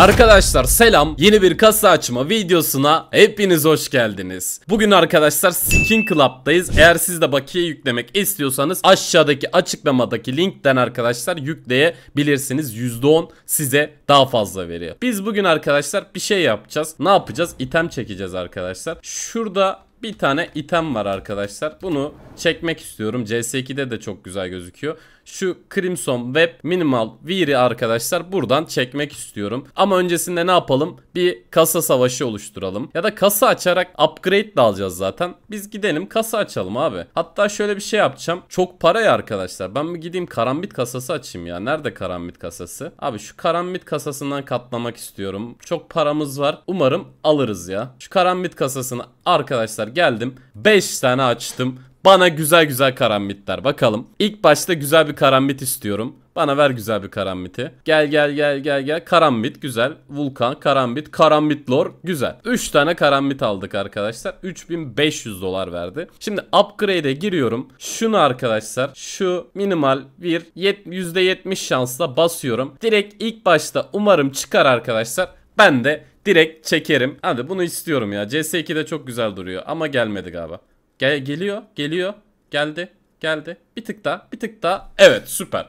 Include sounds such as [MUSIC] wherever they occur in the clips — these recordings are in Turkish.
Arkadaşlar selam yeni bir kasa açma videosuna hepiniz hoş geldiniz Bugün arkadaşlar Skin Club'dayız eğer siz de bakiye yüklemek istiyorsanız aşağıdaki açıklamadaki linkten arkadaşlar yükleyebilirsiniz %10 size daha fazla veriyor Biz bugün arkadaşlar bir şey yapacağız ne yapacağız item çekeceğiz arkadaşlar Şurada bir tane item var arkadaşlar bunu çekmek istiyorum CS2'de de çok güzel gözüküyor şu Crimson Web Minimal Viri arkadaşlar buradan çekmek istiyorum. Ama öncesinde ne yapalım? Bir kasa savaşı oluşturalım. Ya da kasa açarak upgrade de alacağız zaten. Biz gidelim kasa açalım abi. Hatta şöyle bir şey yapacağım. Çok para ya arkadaşlar. Ben bir gideyim karambit kasası açayım ya. Nerede karambit kasası? Abi şu karambit kasasından katlamak istiyorum. Çok paramız var. Umarım alırız ya. Şu karambit kasasını arkadaşlar geldim. 5 tane açtım. Bana güzel güzel karambitler bakalım. İlk başta güzel bir karambit istiyorum. Bana ver güzel bir karambiti. Gel gel gel gel gel. Karambit güzel. Vulkan, karambit, karambit lor güzel. 3 tane karambit aldık arkadaşlar. 3500 dolar verdi. Şimdi upgrade'e giriyorum. Şunu arkadaşlar şu minimal bir %70 şansla basıyorum. Direkt ilk başta umarım çıkar arkadaşlar. Ben de direkt çekerim. Hadi bunu istiyorum ya. CS2'de çok güzel duruyor ama gelmedi galiba. Gel geliyor, geliyor. Geldi, geldi. Bir tık daha, bir tık daha. Evet, süper.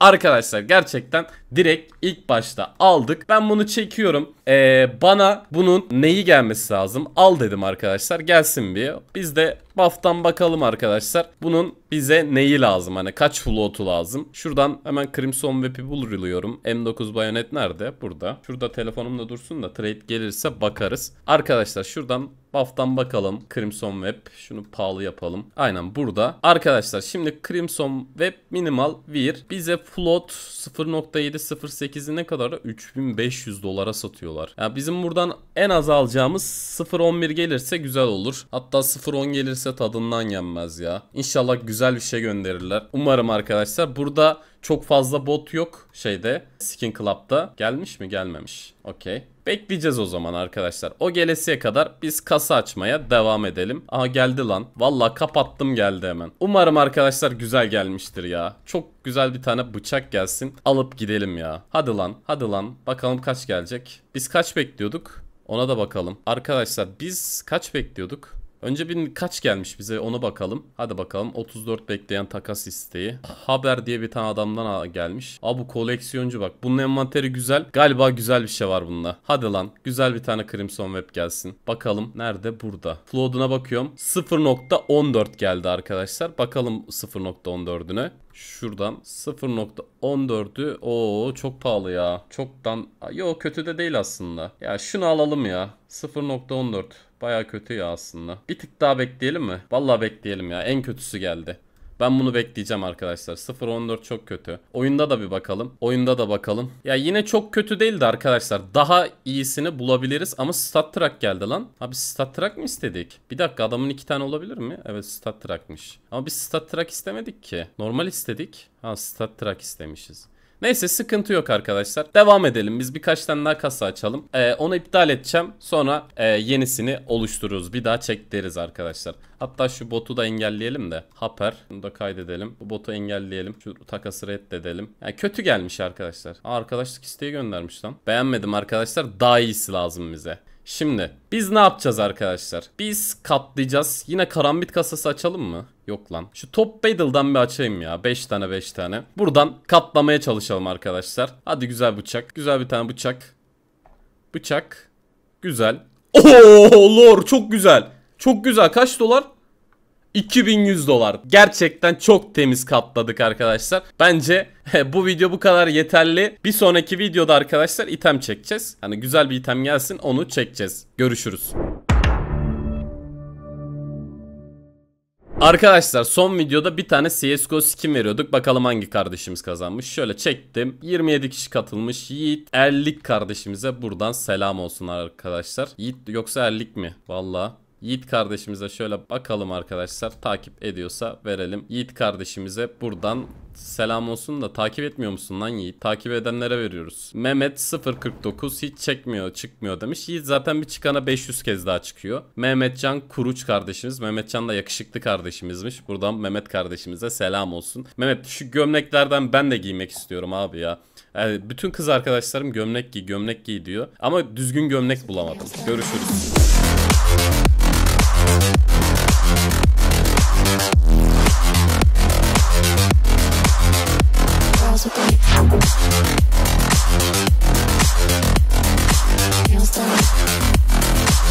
Arkadaşlar gerçekten direkt ilk başta aldık. Ben bunu çekiyorum. Ee, bana bunun neyi gelmesi lazım? Al dedim arkadaşlar. Gelsin bir. Biz de buff'tan bakalım arkadaşlar. Bunun bize neyi lazım? Hani kaç float'u lazım? Şuradan hemen Crimson Web'i buluyorum. M9 bayonet nerede? Burada. Şurada telefonumda dursun da trade gelirse bakarız. Arkadaşlar şuradan Buff'tan bakalım. Crimson Web. Şunu pahalı yapalım. Aynen burada. Arkadaşlar şimdi Crimson Web Minimal Wear bize float 0.708'i ne kadar? 3500 dolara satıyorlar. Yani bizim buradan en az alacağımız 0.11 gelirse güzel olur. Hatta 0.10 gelirse tadından yenmez ya. İnşallah güzel bir şey gönderirler. Umarım arkadaşlar. Burada çok fazla bot yok şeyde Skin Club'da. Gelmiş mi gelmemiş. Okey. Bekleyeceğiz o zaman arkadaşlar. O gelesiye kadar biz kasa açmaya devam edelim. Aha geldi lan. Valla kapattım geldi hemen. Umarım arkadaşlar güzel gelmiştir ya. Çok güzel bir tane bıçak gelsin. Alıp gidelim ya. Hadi lan hadi lan. Bakalım kaç gelecek. Biz kaç bekliyorduk? Ona da bakalım. Arkadaşlar biz kaç bekliyorduk? Önce bir kaç gelmiş bize ona bakalım. Hadi bakalım 34 bekleyen takas isteği. Haber diye bir tane adamdan gelmiş. Aa bu koleksiyoncu bak. Bunun envanteri güzel. Galiba güzel bir şey var bunda. Hadi lan güzel bir tane Crimson Web gelsin. Bakalım nerede? Burada. Flood'una bakıyorum. 0.14 geldi arkadaşlar. Bakalım 0.14'üne. Şuradan 0.14'ü o çok pahalı ya. Çoktan yo kötü de değil aslında. Ya şunu alalım ya. 0.14 baya kötü ya aslında. Bir tık daha bekleyelim mi? Vallahi bekleyelim ya. En kötüsü geldi. Ben bunu bekleyeceğim arkadaşlar. 0.14 çok kötü. Oyunda da bir bakalım. Oyunda da bakalım. Ya yine çok kötü değildi arkadaşlar. Daha iyisini bulabiliriz ama stat track geldi lan. Abi stat track mi istedik? Bir dakika adamın iki tane olabilir mi? Evet stat track'mış. Ama biz stat track istemedik ki. Normal istedik. Ha stat track istemişiz. Neyse sıkıntı yok arkadaşlar. Devam edelim. Biz birkaç tane daha kasa açalım. Ee, onu iptal edeceğim. Sonra e, yenisini oluştururuz. Bir daha çek deriz arkadaşlar. Hatta şu botu da engelleyelim de. Haper. Bunu da kaydedelim. Bu botu engelleyelim. Şu takası reddedelim. Yani kötü gelmiş arkadaşlar. arkadaşlık isteği göndermiş lan. Beğenmedim arkadaşlar. Daha iyisi lazım bize. Şimdi biz ne yapacağız arkadaşlar? Biz katlayacağız. Yine karambit kasası açalım mı? Yok lan. Şu top battle'dan bir açayım ya. 5 tane 5 tane. Buradan katlamaya çalışalım arkadaşlar. Hadi güzel bıçak. Güzel bir tane bıçak. Bıçak. Güzel. Oo lor çok güzel. Çok güzel. Kaç dolar? 2100 dolar. Gerçekten çok temiz katladık arkadaşlar. Bence [LAUGHS] bu video bu kadar yeterli. Bir sonraki videoda arkadaşlar item çekeceğiz. Hani güzel bir item gelsin onu çekeceğiz. Görüşürüz. Arkadaşlar son videoda bir tane CSGO skin veriyorduk. Bakalım hangi kardeşimiz kazanmış. Şöyle çektim. 27 kişi katılmış. Yiğit Erlik kardeşimize buradan selam olsun arkadaşlar. Yiğit yoksa Erlik mi? Valla Yiğit kardeşimize şöyle bakalım arkadaşlar. Takip ediyorsa verelim. Yiğit kardeşimize buradan selam olsun da takip etmiyor musun lan Yiğit? Takip edenlere veriyoruz. Mehmet 049 hiç çekmiyor çıkmıyor demiş. Yiğit zaten bir çıkana 500 kez daha çıkıyor. Mehmet Can Kuruç kardeşimiz. Mehmet Can da yakışıklı kardeşimizmiş. Buradan Mehmet kardeşimize selam olsun. Mehmet şu gömleklerden ben de giymek istiyorum abi ya. Yani bütün kız arkadaşlarım gömlek giy gömlek giy diyor. Ama düzgün gömlek bulamadım. Görüşürüz. Bye.